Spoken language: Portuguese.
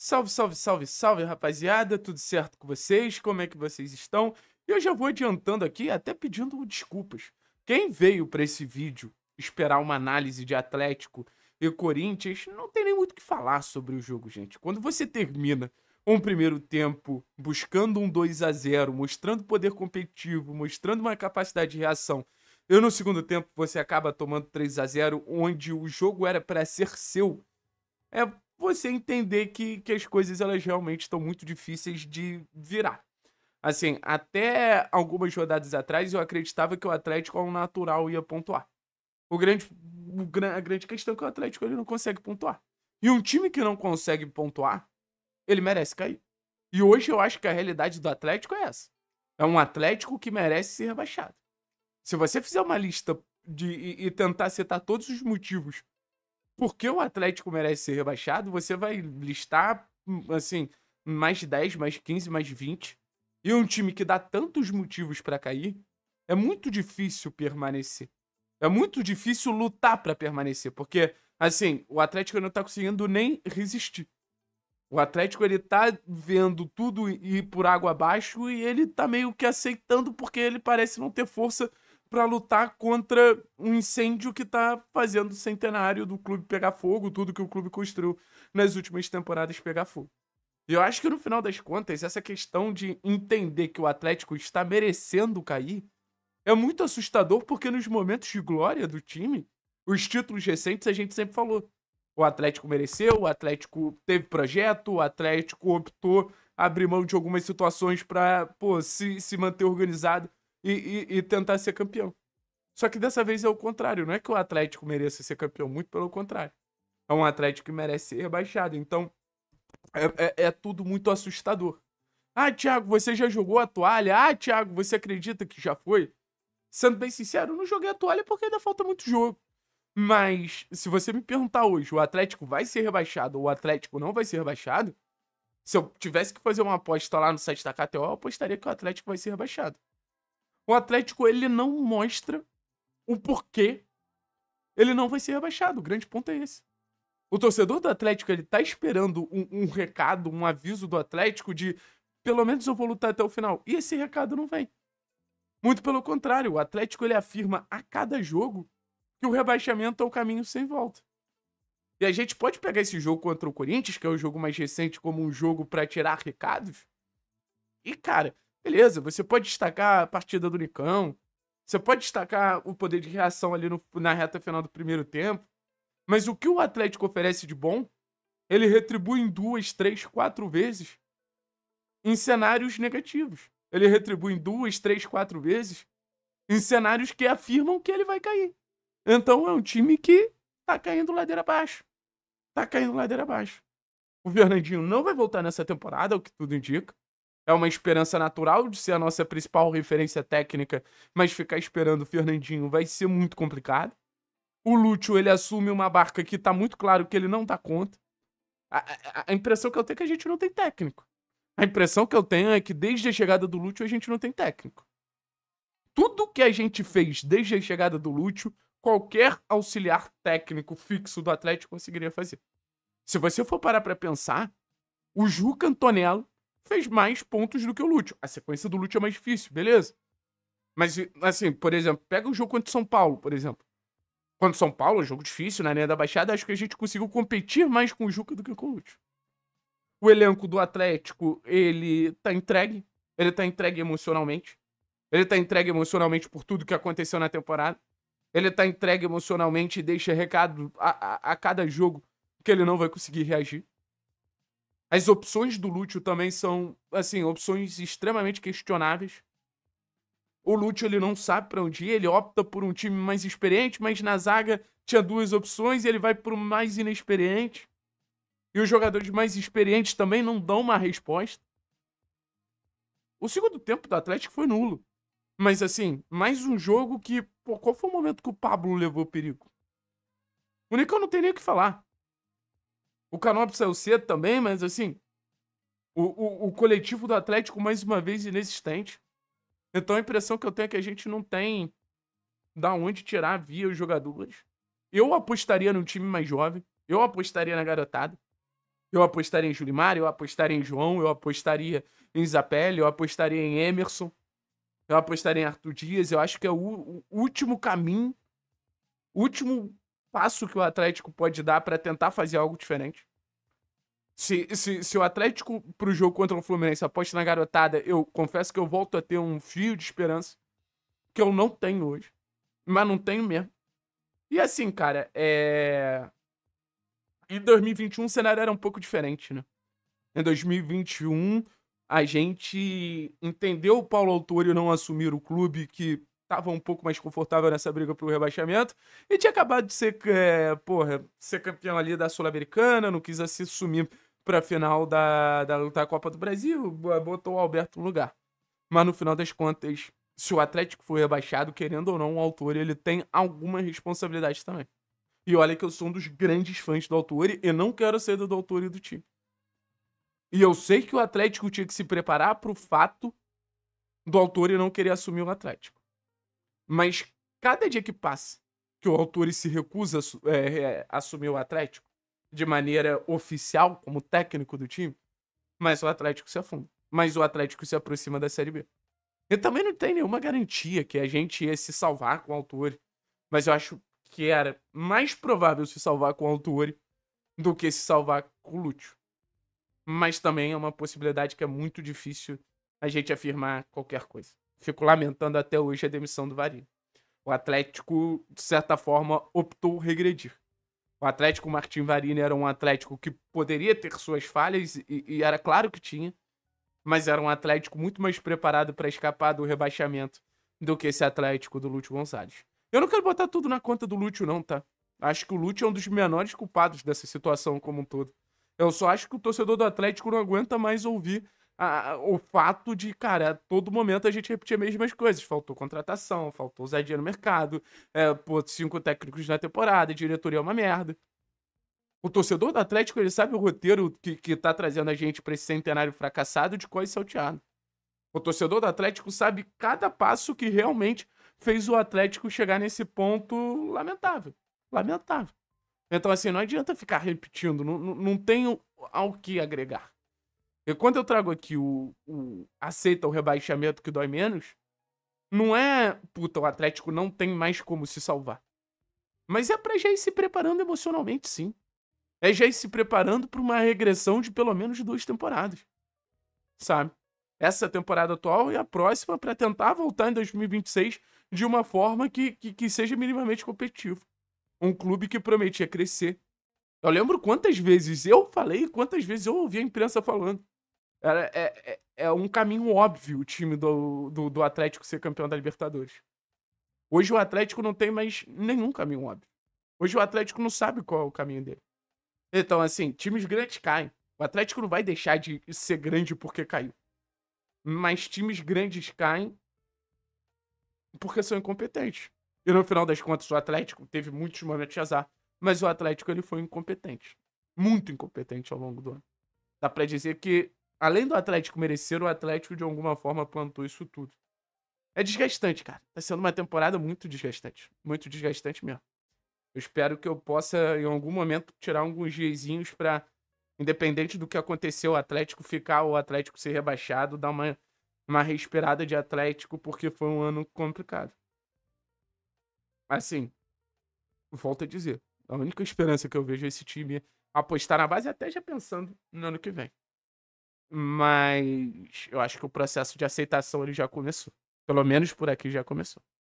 Salve, salve, salve, salve, rapaziada, tudo certo com vocês? Como é que vocês estão? E eu já vou adiantando aqui, até pedindo desculpas. Quem veio para esse vídeo esperar uma análise de Atlético e Corinthians, não tem nem muito o que falar sobre o jogo, gente. Quando você termina um primeiro tempo buscando um 2 a 0 mostrando poder competitivo, mostrando uma capacidade de reação, e no segundo tempo você acaba tomando 3 a 0 onde o jogo era para ser seu, é você entender que, que as coisas elas realmente estão muito difíceis de virar. Assim, até algumas rodadas atrás eu acreditava que o Atlético ao natural ia pontuar. O grande, o, a grande questão é que o Atlético ele não consegue pontuar. E um time que não consegue pontuar, ele merece cair. E hoje eu acho que a realidade do Atlético é essa. É um Atlético que merece ser rebaixado. Se você fizer uma lista de, e, e tentar citar todos os motivos porque o Atlético merece ser rebaixado, você vai listar, hum, assim, mais 10, mais 15, mais 20. E um time que dá tantos motivos para cair, é muito difícil permanecer. É muito difícil lutar para permanecer, porque, assim, o Atlético não tá conseguindo nem resistir. O Atlético, ele tá vendo tudo ir por água abaixo e ele tá meio que aceitando porque ele parece não ter força para lutar contra um incêndio que tá fazendo o centenário do clube pegar fogo, tudo que o clube construiu nas últimas temporadas pegar fogo. E eu acho que no final das contas, essa questão de entender que o Atlético está merecendo cair é muito assustador, porque nos momentos de glória do time, os títulos recentes a gente sempre falou. O Atlético mereceu, o Atlético teve projeto, o Atlético optou abrir mão de algumas situações para se, se manter organizado e, e, e tentar ser campeão. Só que dessa vez é o contrário. Não é que o Atlético mereça ser campeão, muito pelo contrário. É um Atlético que merece ser rebaixado. Então, é, é, é tudo muito assustador. Ah, Thiago, você já jogou a toalha? Ah, Thiago, você acredita que já foi? Sendo bem sincero, eu não joguei a toalha porque ainda falta muito jogo. Mas, se você me perguntar hoje, o Atlético vai ser rebaixado ou o Atlético não vai ser rebaixado? Se eu tivesse que fazer uma aposta lá no site da KTO, eu apostaria que o Atlético vai ser rebaixado. O Atlético, ele não mostra o porquê ele não vai ser rebaixado. O grande ponto é esse. O torcedor do Atlético, ele tá esperando um, um recado, um aviso do Atlético de pelo menos eu vou lutar até o final. E esse recado não vem. Muito pelo contrário, o Atlético ele afirma a cada jogo que o rebaixamento é o caminho sem volta. E a gente pode pegar esse jogo contra o Corinthians, que é o jogo mais recente, como um jogo para tirar recados. E, cara, Beleza, você pode destacar a partida do Nicão, você pode destacar o poder de reação ali no, na reta final do primeiro tempo, mas o que o Atlético oferece de bom, ele retribui em duas, três, quatro vezes em cenários negativos. Ele retribui em duas, três, quatro vezes em cenários que afirmam que ele vai cair. Então é um time que tá caindo ladeira abaixo. Tá caindo ladeira abaixo. O Fernandinho não vai voltar nessa temporada, o que tudo indica é uma esperança natural de ser a nossa principal referência técnica, mas ficar esperando o Fernandinho vai ser muito complicado. O Lúcio, ele assume uma barca que tá muito claro que ele não dá conta. A, a, a, impressão que eu tenho é que a gente não tem técnico. A impressão que eu tenho é que desde a chegada do Lúcio a gente não tem técnico. Tudo que a gente fez desde a chegada do Lúcio, qualquer auxiliar técnico fixo do Atlético conseguiria fazer. Se você for parar para pensar, o Juca Antonello fez mais pontos do que o Lúcio. A sequência do Lúcio é mais difícil, beleza. Mas, assim, por exemplo, pega o jogo contra o São Paulo, por exemplo. Contra o São Paulo, é um jogo difícil na né? linha né, da Baixada, acho que a gente conseguiu competir mais com o Juca do que com o Lúcio. O elenco do Atlético, ele tá entregue. Ele tá entregue emocionalmente. Ele tá entregue emocionalmente por tudo que aconteceu na temporada. Ele tá entregue emocionalmente e deixa recado a, a, a cada jogo que ele não vai conseguir reagir. As opções do Lúcio também são, assim, opções extremamente questionáveis. O Lúcio ele não sabe para onde ir, ele opta por um time mais experiente, mas na zaga tinha duas opções e ele vai para o mais inexperiente. E os jogadores mais experientes também não dão uma resposta. O segundo tempo do Atlético foi nulo. Mas assim, mais um jogo que. Pô, qual foi o momento que o Pablo levou perigo? O Nicão não tem nem o que falar. O Canopy saiu cedo também, mas assim. O, o, o, coletivo do Atlético, mais uma vez, inexistente. Então a impressão que eu tenho é que a gente não tem da onde tirar via os jogadores. Eu apostaria num time mais jovem. Eu apostaria na garotada. Eu apostaria em Julimar, eu apostaria em João, eu apostaria em Isabelle, eu apostaria em Emerson, eu apostaria em Arthur Dias. Eu acho que é o, o último caminho, último passo que o Atlético pode dar para tentar fazer algo diferente. Se, se, se o Atlético pro jogo contra o Fluminense aposta na garotada, eu confesso que eu volto a ter um fio de esperança que eu não tenho hoje. Mas não tenho mesmo. E assim, cara, é. Em 2021 o cenário era um pouco diferente, né? Em 2021, a gente entendeu o Paulo Autório não assumir o clube que estava um pouco mais confortável nessa briga pro rebaixamento e tinha acabado de ser, é, porra, ser campeão ali da Sul-Americana, não quis se sumir pra final da, da, da Copa do Brasil, botou o Alberto no lugar. Mas no final das contas, se o Atlético foi rebaixado, querendo ou não, o Autori ele tem alguma responsabilidade também. E olha que eu sou um dos grandes fãs do Autori e não quero ser do Autori do time. E eu sei que o Atlético tinha que se preparar pro fato do Autori não querer assumir o Atlético. Mas cada dia que passa que o Altuve se recusa a é, é, assumir o Atlético de maneira oficial como técnico do time, mas o Atlético se afunda. Mas o Atlético se aproxima da Série B. E também não tem nenhuma garantia que a gente ia se salvar com o Altuve. Mas eu acho que era mais provável se salvar com o Altuve do que se salvar com o Lúcio. Mas também é uma possibilidade que é muito difícil a gente afirmar qualquer coisa. Fico lamentando até hoje a demissão do Varinho. O Atlético, de certa forma, optou regredir. O Atlético Martim Varini era um Atlético que poderia ter suas falhas, e, e era claro que tinha, mas era um Atlético muito mais preparado para escapar do rebaixamento do que esse Atlético do Lúcio Gonzalez. Eu não quero botar tudo na conta do Lúcio, não, tá? Acho que o Lúcio é um dos menores culpados dessa situação como um todo. Eu só acho que o torcedor do Atlético não aguenta mais ouvir a, o fato de, cara, a todo momento a gente repetia as mesmas coisas. Faltou contratação, faltou ousadia no mercado, é, pô, cinco técnicos na temporada, diretoria é uma merda. O torcedor do Atlético, ele sabe o roteiro que, que tá trazendo a gente para esse centenário fracassado de qual salteado. O torcedor do Atlético sabe cada passo que realmente fez o Atlético chegar nesse ponto lamentável. Lamentável. Então, assim, não adianta ficar repetindo, não, não, não tem ao que agregar. E quando eu trago aqui o, o aceita o rebaixamento que dói menos, não é, puta, o Atlético não tem mais como se salvar. Mas é para já ir se preparando emocionalmente, sim. É já ir se preparando para uma regressão de pelo menos duas temporadas. Sabe? Essa temporada atual e a próxima para tentar voltar em 2026 de uma forma que, que, que seja minimamente competitiva. Um clube que prometia crescer. Eu lembro quantas vezes eu falei e quantas vezes eu ouvi a imprensa falando. Era, é, é, é um caminho óbvio o time do, do, do Atlético ser campeão da Libertadores. Hoje o Atlético não tem mais nenhum caminho óbvio. Hoje o Atlético não sabe qual é o caminho dele. Então, assim, times grandes caem. O Atlético não vai deixar de ser grande porque caiu. Mas times grandes caem porque são incompetentes. E no final das contas, o Atlético teve muitos momentos de azar. Mas o Atlético ele foi incompetente. Muito incompetente ao longo do ano. Dá pra dizer que além do Atlético merecer, o Atlético de alguma forma plantou isso tudo. É desgastante, cara. Tá sendo uma temporada muito desgastante. Muito desgastante mesmo. Eu espero que eu possa, em algum momento, tirar alguns diazinhos pra, independente do que aconteceu, o Atlético ficar ou o Atlético ser rebaixado, dar uma, uma respirada de Atlético, porque foi um ano complicado. Assim, volto a dizer, a única esperança que eu vejo é esse time apostar na base, até já pensando no ano que vem. Mas eu acho que o processo de aceitação ele já começou. Pelo menos por aqui já começou.